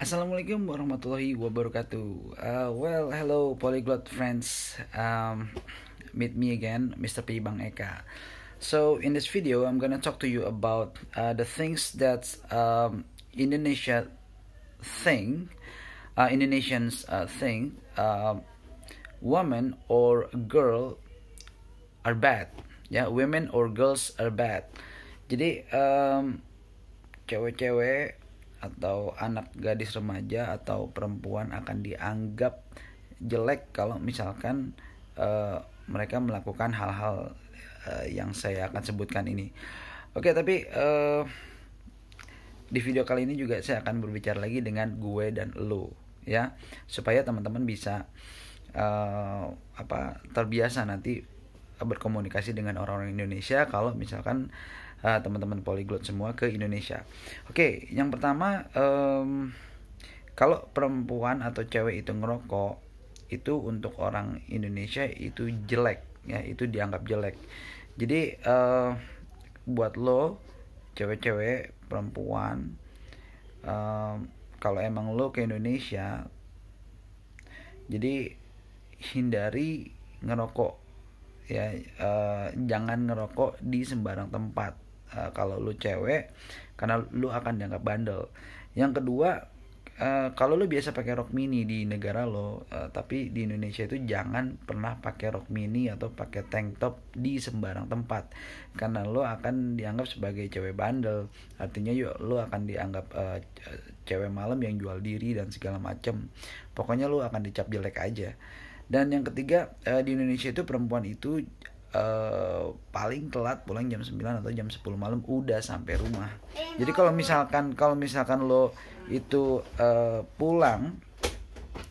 Assalamualaikum warahmatullahi wabarakatuh. Uh, well, hello polyglot friends. Um, meet me again, Mr. P Bang Eka. So in this video, I'm gonna talk to you about uh, the things that um, Indonesia thing, uh, Indonesians uh, thing, uh, um, woman or girl are bad. Yeah, women or girls are bad. Jadi um, cewek-cewek atau anak gadis remaja atau perempuan akan dianggap jelek kalau misalkan uh, mereka melakukan hal-hal uh, yang saya akan sebutkan ini. Oke, okay, tapi uh, di video kali ini juga saya akan berbicara lagi dengan gue dan lo ya, supaya teman-teman bisa uh, apa terbiasa nanti berkomunikasi dengan orang-orang Indonesia kalau misalkan teman ah, teman-teman polyglot semua ke Indonesia. Oke, okay, yang pertama um, kalau perempuan atau cewek itu ngerokok itu untuk orang Indonesia itu jelek ya, itu dianggap jelek. Jadi uh, buat lo cewek-cewek perempuan uh, kalau emang lo ke Indonesia jadi hindari ngerokok ya uh, jangan ngerokok di sembarang tempat uh, kalau lu cewek karena lu akan dianggap bandel yang kedua Uh, kalau lu biasa pakai rok mini di negara lo, uh, tapi di Indonesia itu jangan pernah pakai rok mini atau pakai tank top di sembarang tempat, karena lo akan dianggap sebagai cewek bandel. Artinya yuk lo akan dianggap uh, cewek malam yang jual diri dan segala macem. Pokoknya lu akan dicap jelek aja. Dan yang ketiga di Indonesia itu perempuan itu Eh, paling telat pulang jam 9 atau jam 10 malam udah sampai rumah. Eh, Jadi kalau misalkan kalau misalkan lo itu uh, pulang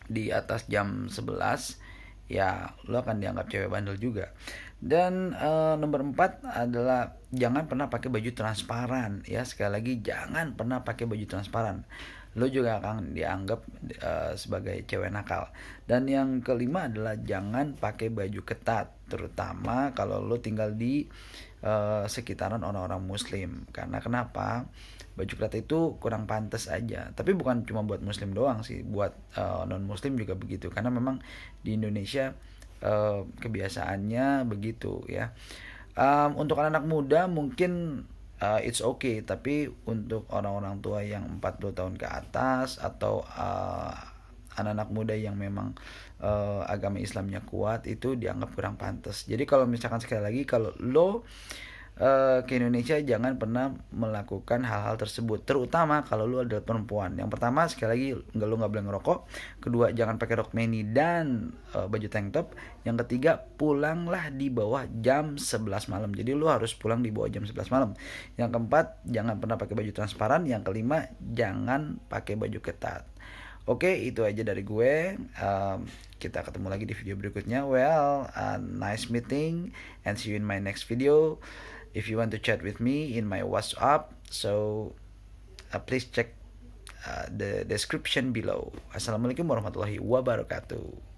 di atas jam 11 ya lo akan dianggap cewek bandel juga. Dan e, nomor empat adalah jangan pernah pakai baju transparan ya sekali lagi jangan pernah pakai baju transparan. Lo juga akan dianggap e, sebagai cewek nakal. Dan yang kelima adalah jangan pakai baju ketat terutama kalau lo tinggal di e, sekitaran orang-orang muslim. Karena kenapa? Baju ketat itu kurang pantas aja. Tapi bukan cuma buat muslim doang sih, buat e, non muslim juga begitu. Karena memang di Indonesia Eh, kebiasaannya begitu ya um, untuk anak-anak muda mungkin uh, it's okay tapi untuk orang-orang tua yang 40 tahun ke atas atau uh, anak-anak muda yang memang uh, agama Islamnya kuat itu dianggap kurang pantas jadi kalau misalkan sekali lagi kalau lo Eh, ke Indonesia jangan pernah melakukan hal-hal tersebut terutama kalau lu adalah perempuan yang pertama sekali lagi nggak lu nggak boleh ngerokok kedua jangan pakai rok mini dan uh, baju tank top yang ketiga pulanglah di bawah jam 11 malam jadi lu harus pulang di bawah jam 11 malam yang keempat jangan pernah pakai baju transparan yang kelima jangan pakai baju ketat Oke, okay, itu aja dari gue. Um, kita ketemu lagi di video berikutnya. Well, uh, nice meeting and see you in my next video if you want to chat with me in my WhatsApp, so uh, please check uh, the description below. Assalamualaikum warahmatullahi wabarakatuh.